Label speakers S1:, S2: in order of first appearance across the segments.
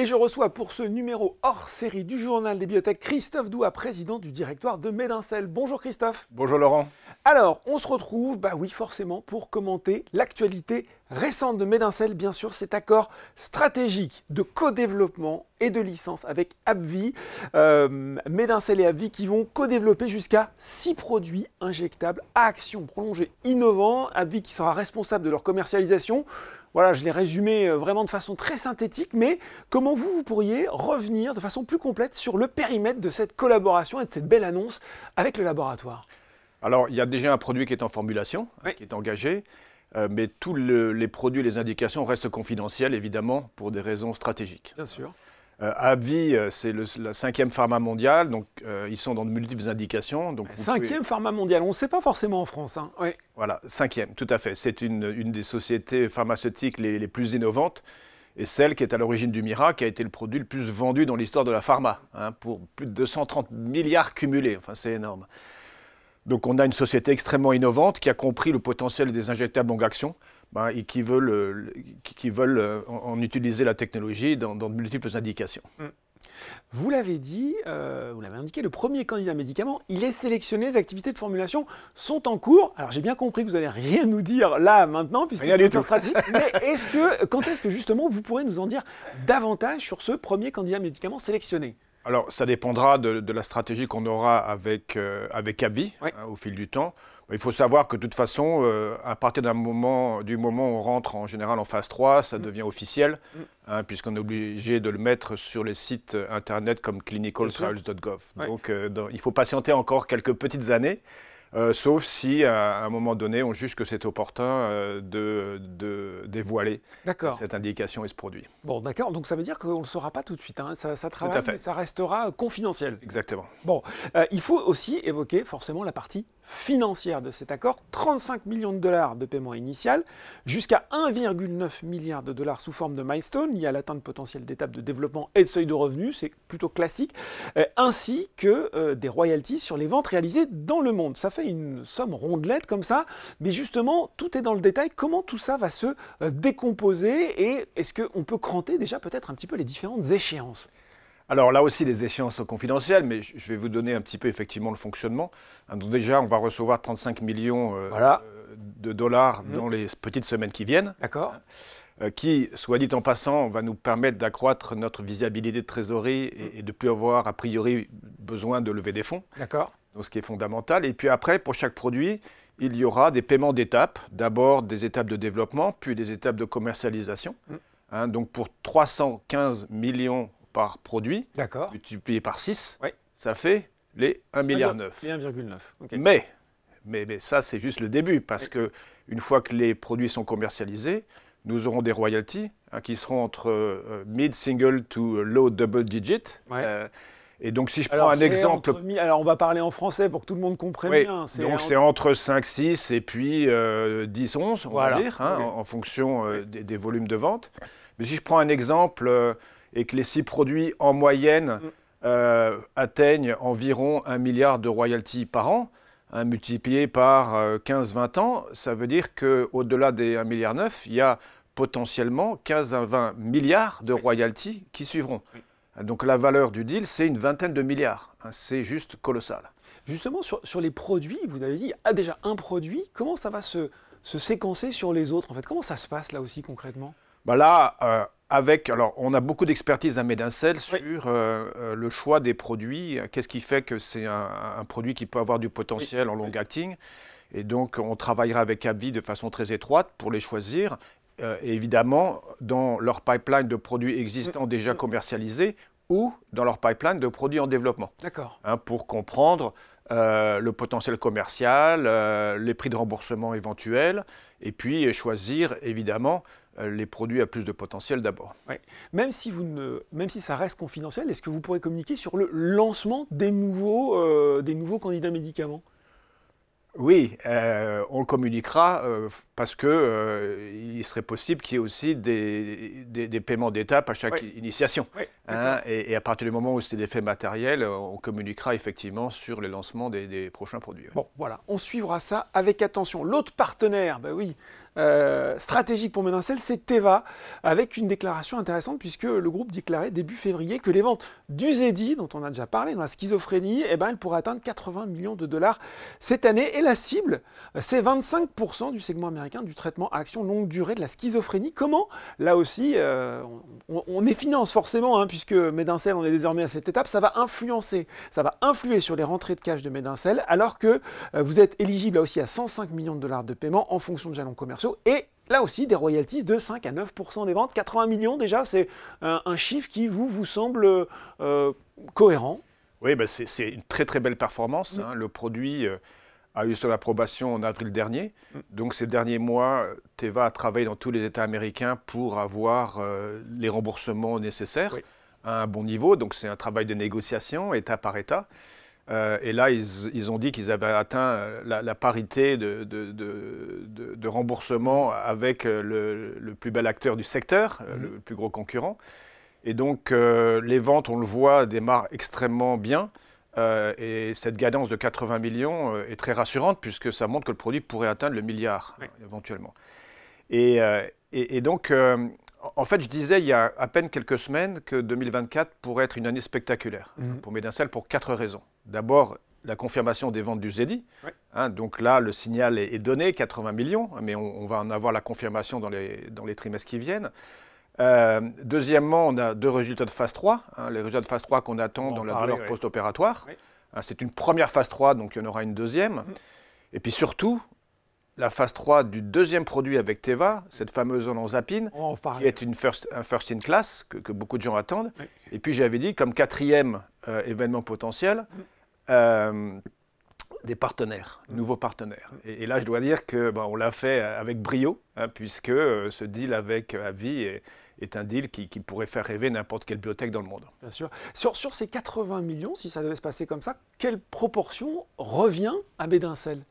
S1: Et je reçois pour ce numéro hors série du journal des bibliothèques Christophe Doua, président du directoire de Médincel. Bonjour Christophe. Bonjour Laurent. Alors, on se retrouve, bah oui, forcément, pour commenter l'actualité récente de Médincel. bien sûr, cet accord stratégique de co-développement et de licence avec AbbVie, euh, et AbbVie qui vont co-développer jusqu'à 6 produits injectables à action prolongée innovants, AbbVie qui sera responsable de leur commercialisation. Voilà, je l'ai résumé euh, vraiment de façon très synthétique, mais comment vous, vous pourriez revenir de façon plus complète sur le périmètre de cette collaboration et de cette belle annonce avec le laboratoire
S2: Alors, il y a déjà un produit qui est en formulation, hein, qui est engagé, euh, mais tous les produits, les indications restent confidentielles, évidemment, pour des raisons stratégiques. Bien sûr. Euh, AbbVie, euh, c'est la cinquième pharma mondiale, donc euh, ils sont dans de multiples indications. cinquième
S1: pharma mondiale, on ne sait pas forcément en France. Hein.
S2: Voilà, cinquième, tout à fait. C'est une, des sociétés pharmaceutiques les, plus innovantes et celle qui est à l'origine du miracle, qui a été le produit le plus vendu dans l'histoire de la pharma, hein, pour plus de 230 milliards cumulés. Enfin, c'est énorme. Donc on a une société extrêmement innovante qui a compris le potentiel des injectables longue action ben, et qui veulent, euh, qui veulent euh, en, utiliser la technologie dans, de multiples indications.
S1: Mm. Vous l'avez dit, euh, vous l'avez indiqué, le premier candidat médicament, il est sélectionné, les activités de formulation sont en cours. Alors j'ai bien compris que vous n'allez rien nous dire là maintenant, puisque c'est une stratégie, mais est-ce que, quand est-ce que justement vous pourrez nous en dire davantage sur ce premier candidat médicament sélectionné
S2: alors, ça dépendra de, la stratégie qu'on aura avec, euh, avec hein, au fil du temps. Il faut savoir que de toute façon, euh, à partir d'un moment, du moment où on rentre en général en phase 3, ça mm. devient officiel, mm. hein, puisqu'on est obligé de le mettre sur les sites internet comme clinicaltrials.gov. Donc, euh, il faut patienter encore quelques petites années. Euh, sauf si à, un moment donné on juge que c'est opportun euh, de, dévoiler cette indication et ce produit.
S1: Bon, d'accord, donc ça veut dire qu'on ne le saura pas tout de suite, hein. ça, travaille, ça
S2: restera euh, confidentiel. Exactement. Bon, il faut aussi
S1: évoquer forcément la partie financière de cet accord, 35 millions de dollars de paiement initial, jusqu'à 1,9 milliard de dollars sous forme de milestone lié à l'atteinte potentielle d'étapes de développement et de seuil de revenus, c'est plutôt classique, euh, ainsi que euh, des royalties sur les ventes réalisées dans le monde. Ça fait une somme rondelette comme ça, mais justement, tout est dans le détail, comment tout ça va se euh, décomposer et est-ce qu'on peut cranter déjà peut-être un petit peu les différentes
S2: échéances alors là aussi, les échéances sont confidentielles, mais je vais vous donner un petit peu effectivement le fonctionnement. Hein, donc déjà, on va recevoir 35 millions euh, euh, de dollars mmh. dans les petites semaines qui viennent. D'accord. Euh, qui, soit dit en passant, va nous permettre d'accroître notre visibilité de trésorerie et, ne mmh. de plus avoir a priori besoin de lever des fonds. D'accord. Donc ce qui est fondamental. Et puis après, pour chaque produit, il y aura des paiements d'étapes. D'abord des étapes de développement, puis des étapes de commercialisation. Mmh. Hein, donc pour 315 millions par produit, multiplié par 6, ça fait les 1,9 milliard. 1,9. Mais, mais, ça, c'est juste le début, parce qu'une que une fois que les produits sont commercialisés, nous aurons des royalties hein, qui seront entre euh, mid-single to low double digit. Euh, et donc, si je prends un exemple.
S1: alors, on va parler en français pour que tout le monde
S2: comprenne bien. Donc, c'est entre 5, 6 et puis 10, euh, 11, on va dire, hein, en, fonction des, des, volumes de vente. Mais si je prends un exemple, et que les six produits en moyenne mm. euh, atteignent environ un milliard de royalties par an, hein, multiplié par 15-20 euh, ans, ça veut dire qu'au-delà des 1 milliard il y a potentiellement 15 à 20 milliards de royalties qui suivront. Donc la valeur du deal, c'est une vingtaine de milliards. Hein, c'est juste colossal. Justement, sur, sur, les produits, vous avez dit, a ah, déjà un produit, comment ça va se, se séquencer sur
S1: les autres en fait Comment ça se passe là aussi concrètement
S2: bah Là, euh, alors, on a beaucoup d'expertise à Médincel sur euh, euh, le choix des produits. Qu'est-ce qui fait que c'est un, produit qui peut avoir du potentiel en long acting Et donc, on travaillera avec AbbVie de façon très étroite pour les choisir. Euh, évidemment, dans leur pipeline de produits existants déjà mm. commercialisés ou dans leur pipeline de produits en développement. D'accord. Hein, pour comprendre le potentiel commercial, les prix de remboursement éventuels, et puis choisir évidemment euh, les produits à plus de potentiel d'abord. Même, si ne,
S1: même si ça reste confidentiel, est-ce que vous pourrez communiquer sur le lancement des nouveaux, euh, des nouveaux candidats médicaments
S2: oui, euh, on communiquera parce que il serait possible qu'il y ait aussi des, des, paiements d'étape à chaque initiation. Hein, et, à partir du moment où c'est des faits matériels, on communiquera effectivement sur le lancement des, prochains produits. Bon,
S1: voilà, on suivra ça avec attention. L'autre partenaire, ben oui, euh, stratégique pour Médincel, c'est Teva, avec une déclaration intéressante, puisque le groupe déclarait début février que les ventes du Zedi, dont on a déjà parlé, dans la schizophrénie, eh ben, elles pourraient atteindre 80 millions de dollars cette année. Et la cible, c'est 25% du segment américain du traitement à action longue durée de la schizophrénie. Comment Là aussi, euh, on, est finance forcément, hein, puisque Médincel, on est désormais à cette étape, ça va influencer, ça va influer sur les rentrées de cash de Médincel alors que euh, vous êtes éligible là aussi à 105 millions de dollars de paiement en fonction de jalon commerciaux et là aussi des royalties de 5 à 9% des ventes. 80 millions déjà, c'est euh, un, chiffre qui
S2: vous, vous semble euh, cohérent. Oui, bah, c'est une très très belle performance. Mm. Hein. Le produit euh, a eu son approbation en avril dernier. Mm. Donc ces derniers mois, Teva a travaillé dans tous les États américains pour avoir les remboursements nécessaires à un bon niveau. Donc c'est un travail de négociation, État par État. Euh, et là, ils, ont dit qu'ils avaient atteint euh, la, parité de, de, remboursement avec euh, le, plus bel acteur du secteur, mhm. le plus gros concurrent. Et donc, les ventes, on le voit, démarrent extrêmement bien. et cette cadence de 80 millions est très rassurante puisque ça montre que le produit pourrait atteindre le milliard éventuellement. Et, et donc, en fait, je disais il y a à peine quelques semaines que 2024 pourrait être une année spectaculaire mhm. pour Médincel pour quatre raisons. D'abord, la confirmation des ventes du ZEDI. Hein, donc là, le signal est, donné, 80 millions, mais on, va en avoir la confirmation dans les, trimestres qui viennent. Euh, deuxièmement, on a deux résultats de phase 3, hein, les résultats de phase 3 qu'on attend dans la douleur post-opératoire. Hein, c'est une première phase 3, donc il y en aura une deuxième. Mhm. Et puis surtout, la phase 3 du deuxième produit avec Teva, cette fameuse olanzapine, qui est une first, un first in class que, beaucoup de gens attendent. Et puis j'avais dit, comme quatrième euh, événement potentiel, euh, des partenaires, mm. nouveaux partenaires. Et, là, je dois dire que on l'a fait euh, avec brio, hein, puisque ce deal avec Avi est, un deal qui, pourrait faire rêver n'importe quelle biotech dans le monde.
S1: Bien sûr. Sur, sur ces 80 millions, si ça devait se passer comme ça, quelle proportion revient à Bédincel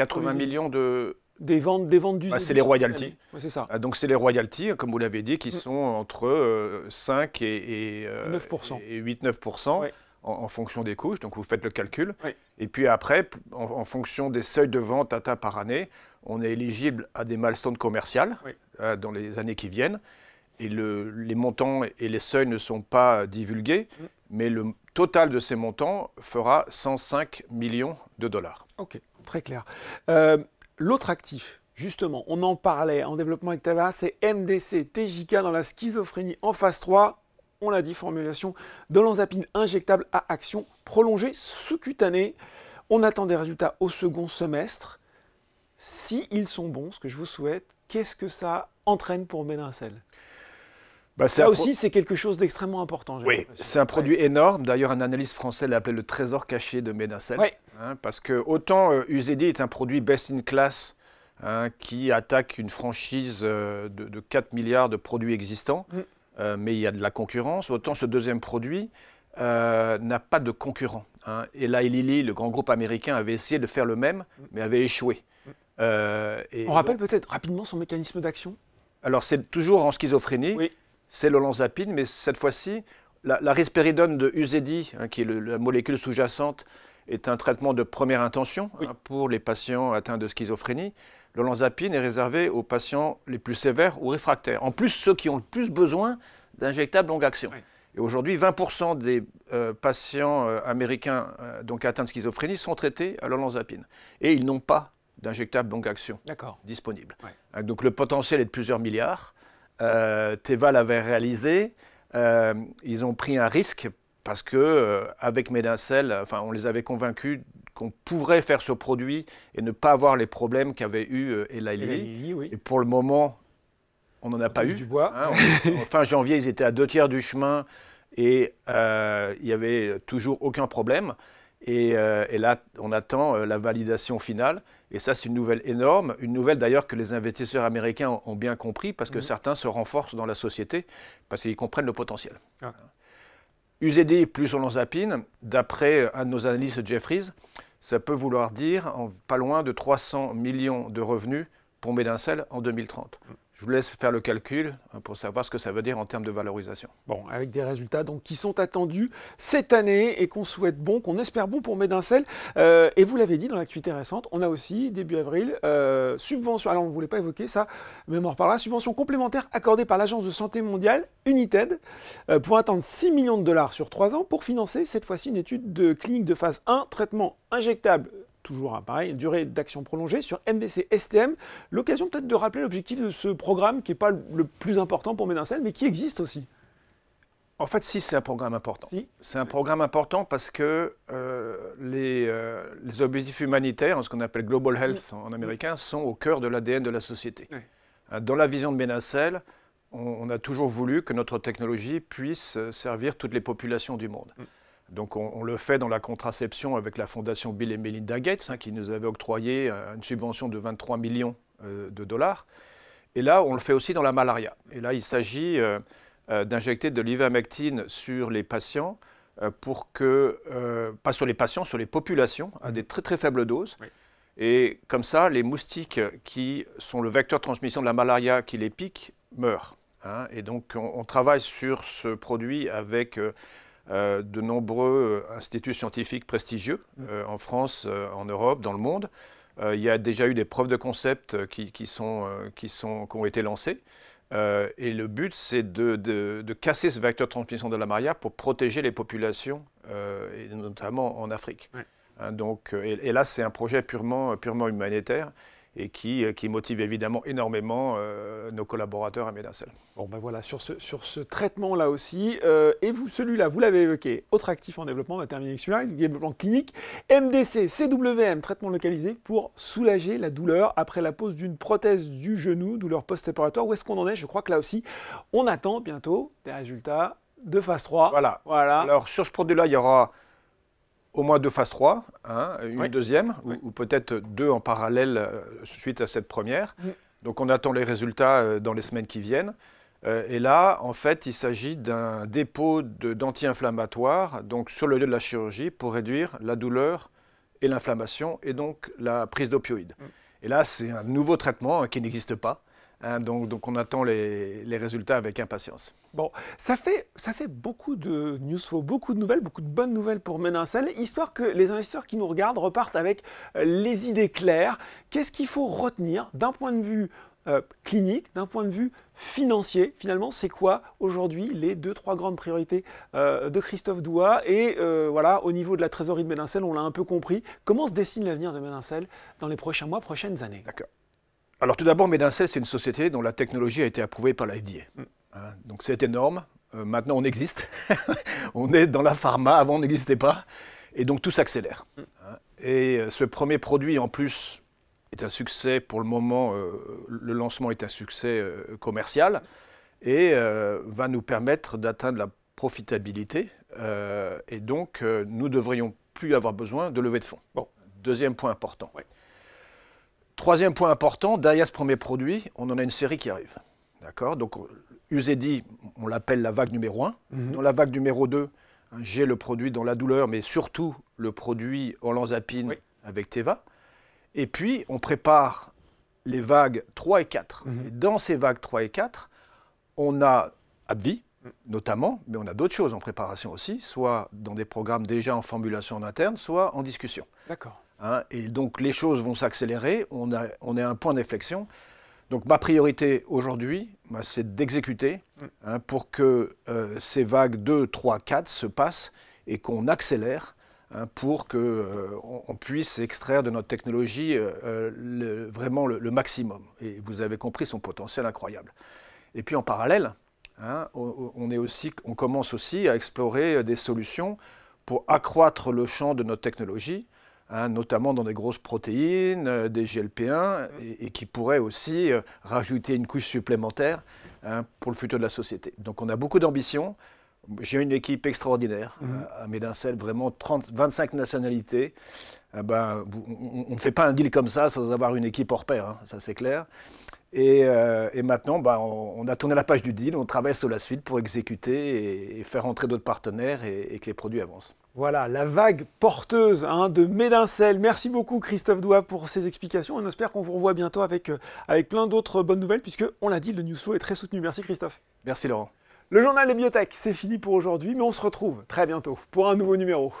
S2: 80 millions de, des ventes, des ventes d'usines. Bah, c'est les royalties. c'est ça. Ah, donc c'est les royalties, comme vous l'avez dit, qui mm. sont entre 5 euh, et, 9%. et 8-9% euh, en, fonction des couches. Donc vous faites le calcul. Et puis après, en, fonction des seuils de vente atteints par année, on est éligible à des milestones commerciales euh, dans les années qui viennent. Et le, les montants et les seuils ne sont pas divulgués, mm. mais le total de ces montants fera 105 millions de dollars. OK
S1: très clair. Euh,
S2: l'autre actif, justement, on en
S1: parlait en développement avec Tava, c'est MDC, TJK dans la schizophrénie en phase 3. On l'a dit, formulation de l'anzapine injectable à action prolongée sous-cutanée. On attend des résultats au second semestre. S'ils ils sont bons, ce que je vous souhaite, qu'est-ce que ça entraîne pour Médincelle
S2: bah, ça aussi, c'est
S1: quelque chose d'extrêmement important. Oui, c'est un produit
S2: énorme. D'ailleurs, un analyste français l'a appelé le trésor caché de Médincelle. Oui. Hein, parce que autant euh, UZD est un produit best in class hein, qui attaque une franchise euh, de, 4 milliards de produits existants, mm. euh, mais il y a de la concurrence, autant ce deuxième produit n'a pas de concurrent. Hein. Et là, Lilly, le grand groupe américain, avait essayé de faire le même, mm. mais avait échoué. Mm. Et On rappelle
S1: peut-être rapidement son mécanisme d'action
S2: Alors c'est toujours en schizophrénie, c'est l'olanzapine, mais cette fois-ci, la, la risperidone de UZD, qui est la molécule sous-jacente, est un traitement de première intention hein, pour les patients atteints de schizophrénie. L'olanzapine est réservé aux patients les plus sévères ou réfractaires. En plus, ceux qui ont le plus besoin d'injectables longue action. Et aujourd'hui, 20% des euh, patients euh, américains euh, donc atteints de schizophrénie sont traités à l'olanzapine. Et ils n'ont pas d'injectables longue action disponibles. Donc le potentiel est de plusieurs milliards. Teva l'avait réalisé. ils ont pris un risque parce que euh, avec enfin, on les avait convaincus qu'on pourrait faire ce produit et ne pas avoir les problèmes qu'avait eu euh, Eli Et pour le moment, on n'en a pas eu. Du bois. Hein, fin janvier, ils étaient à deux tiers du chemin et euh, il y n'y avait toujours aucun problème. Et, là, on attend la validation finale. Et ça, c'est une nouvelle énorme. Une nouvelle d'ailleurs que les investisseurs américains ont, bien compris parce que mhm. certains se renforcent dans la société parce qu'ils comprennent le potentiel. Ah. UZD plus olanzapine, d'après un de nos analystes Jeffries, ça peut vouloir dire pas loin de 300 millions de revenus pour Médincel en 2030. Je vous laisse faire le calcul euh, pour savoir ce que ça veut dire en termes de valorisation.
S1: Bon, avec des résultats donc qui sont attendus cette année et qu'on souhaite bon, qu'on espère bon pour Médincel. Euh, et vous l'avez dit dans l'actualité récente, on a aussi début avril euh, subvention. Alors on ne voulait pas évoquer ça, mais on en reparlera. Subvention complémentaire accordée par l'agence de santé mondiale United pour atteindre 6 millions de dollars sur 3 ans pour financer cette fois-ci une étude de clinique de phase 1 traitement injectable toujours pareil, durée d'action prolongée sur MDC STM. L'occasion peut-être de rappeler l'objectif de ce programme qui n'est pas le plus important pour Médincelle, mais qui existe aussi. En fait,
S2: si, c'est un programme important. Si. C'est un programme important parce que euh, euh, les, objectifs humanitaires, ce qu'on appelle Global Health mm. en, américain, sont au cœur de l'ADN de la société. Euh, dans la vision de Ménacelle, on, a toujours voulu que notre technologie puisse servir toutes les populations du monde. Mm. Donc on, le fait dans la contraception avec la fondation Bill et Melinda Gates, hein, qui nous avait octroyé euh, une subvention de 23 millions euh, de dollars. Et là, on le fait aussi dans la malaria. Et là, il s'agit euh, d'injecter de l'ivermectine sur les patients pour que, pas sur les patients, sur les populations, à des très très faibles doses. Et comme ça, les moustiques qui sont le vecteur de transmission de la malaria qui les pique meurent. Hein. Et donc on, travaille sur ce produit avec euh, de nombreux euh, instituts scientifiques prestigieux mm. euh, en France, en Europe, dans le monde. il y a déjà eu des preuves de concept qui, ont été lancées. et le but, c'est de, casser ce vecteur de transmission de la Maria pour protéger les populations, et notamment en Afrique. Hein, donc, et, et là, c'est un projet purement, purement humanitaire et qui, euh, qui motive évidemment énormément euh, nos collaborateurs à Médincel.
S1: Bon ben voilà, sur ce, sur ce traitement-là aussi, euh, et vous, celui-là, vous l'avez évoqué, autre actif en développement, on va terminer celui-là, développement clinique, MDC, CWM, traitement localisé pour soulager la douleur après la pose d'une prothèse du genou, douleur post-opératoire, où est-ce qu'on en est Je crois que là aussi, on attend bientôt des résultats de phase
S2: 3. Voilà. voilà. Alors sur ce produit-là, il y aura au moins deux phases 3, hein, une deuxième, ou, peut-être deux en parallèle euh, suite à cette première. Mm. Donc on attend les résultats euh, dans les semaines qui viennent. Euh, et là, en fait, il s'agit d'un dépôt d'anti-inflammatoires donc sur le lieu de la chirurgie pour réduire la douleur et l'inflammation et donc la prise d'opioïdes. Mm. Et là, c'est un nouveau traitement hein, qui n'existe pas. Hein, donc, on attend les, résultats avec impatience. Bon, ça fait, ça fait beaucoup
S1: de news beaucoup de nouvelles, beaucoup de bonnes nouvelles pour Menincel, histoire que les investisseurs qui nous regardent repartent avec euh, les idées claires. Qu'est-ce qu'il faut retenir d'un point de vue euh, clinique, d'un point de vue financier Finalement, c'est quoi aujourd'hui les deux, trois grandes priorités euh, de Christophe Doua Et voilà, au niveau de la trésorerie de Médincel, on l'a un peu compris. Comment se dessine l'avenir de Médincel dans les prochains mois, prochaines années D'accord.
S2: Alors tout d'abord, Medincel, c'est une société dont la technologie a été approuvée par la FDA. Mm. Hein, donc c'est énorme. Euh, maintenant, on existe. on est dans la pharma. Avant, on n'existait pas. Et donc tout s'accélère. Mm. Hein, et euh, ce premier produit, en plus, est un succès pour le moment. Euh, le lancement est un succès commercial et va nous permettre d'atteindre la profitabilité. et donc, nous devrions plus avoir besoin de lever de fonds. Bon. Deuxième point important. Troisième point important, derrière ce premier produit, on en a une série qui arrive. D'accord Donc, Uzedi, on l'appelle la vague numéro 1. Mhm. Dans la vague numéro 2, hein, j'ai le produit dans la douleur, mais surtout le produit olanzapine avec Teva. Et puis, on prépare les vagues 3 et 4. Mhm. et dans ces vagues 3 et 4, on a Abvi, mm. notamment, mais on a d'autres choses en préparation aussi, soit dans des programmes déjà en formulation en interne, soit en discussion. D'accord. Hein, et donc les choses vont s'accélérer, on, est à un point d'inflexion. Donc ma priorité aujourd'hui, c'est d'exécuter mm. hein, pour que euh, ces vagues 2, 3, 4 se passent et qu'on accélère hein, pour qu'on euh, puisse extraire de notre technologie euh, vraiment le, maximum. Et vous avez compris son potentiel incroyable. Et puis en parallèle, on commence aussi à explorer des solutions pour accroître le champ de notre technologie. Hein, notamment dans des grosses protéines, euh, des GLP-1, mm. et, qui pourraient aussi euh, rajouter une couche supplémentaire hein, pour le futur de la société. Donc on a beaucoup d'ambition. J'ai une équipe extraordinaire mm-hmm. euh, à vraiment 25 nationalités. Eh ben, on ne fait pas un deal comme ça sans avoir une équipe hors pair, hein, ça c'est clair. Euh, et, maintenant, bah, on, a tourné la page du deal, on travaille sur la suite pour exécuter et, faire entrer d'autres partenaires et, que les produits avancent.
S1: Voilà, la vague porteuse hein, de Médincel. Merci beaucoup Christophe Doua pour ces explications. On espère qu'on vous revoit bientôt avec, euh, plein d'autres bonnes nouvelles, puisque on l'a dit, le flow est très soutenu. Merci Christophe. Merci Laurent. Le journal des biotech, c'est fini pour aujourd'hui, mais on se retrouve très bientôt pour un nouveau numéro.